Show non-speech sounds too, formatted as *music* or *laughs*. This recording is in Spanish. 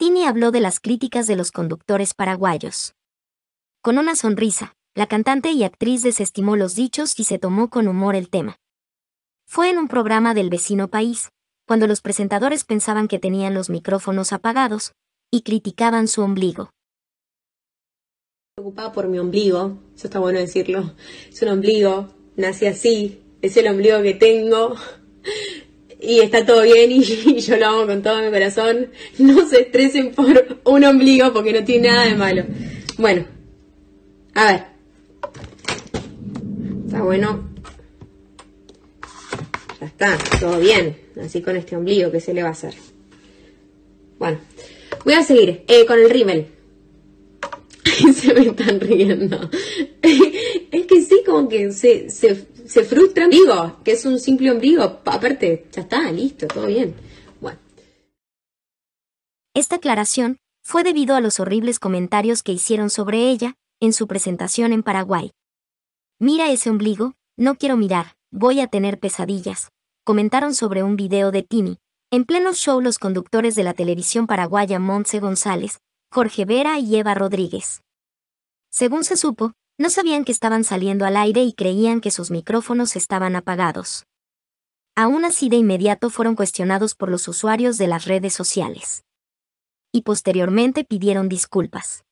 Tini habló de las críticas de los conductores paraguayos. Con una sonrisa, la cantante y actriz desestimó los dichos y se tomó con humor el tema. Fue en un programa del vecino país, cuando los presentadores pensaban que tenían los micrófonos apagados, y criticaban su ombligo. Preocupada por mi ombligo, eso está bueno decirlo. Es un ombligo, nace así, es el ombligo que tengo y está todo bien y, *laughs* yo lo amo con todo mi corazón. No se estresen por un ombligo porque no tiene nada de malo. Bueno, a ver. Está bueno. Ya está, todo bien. Así con este ombligo, que se le va a hacer? Bueno, voy a seguir eh, con el rímel. *laughs* se me están riendo como que se, se, se frustran, que es un simple ombligo, aparte, ya está, listo, todo bien. Esta aclaración fue debido a los horribles comentarios que hicieron sobre ella en su presentación en Paraguay. Mira ese ombligo, no quiero mirar, voy a tener pesadillas, comentaron sobre un video de Tini. En pleno show los conductores de la televisión paraguaya Montse González, Jorge Vera y Eva Rodríguez. Según se supo, no sabían que estaban saliendo al aire y creían que sus micrófonos estaban apagados. Aún así de inmediato fueron cuestionados por los usuarios de las redes sociales. Y posteriormente pidieron disculpas.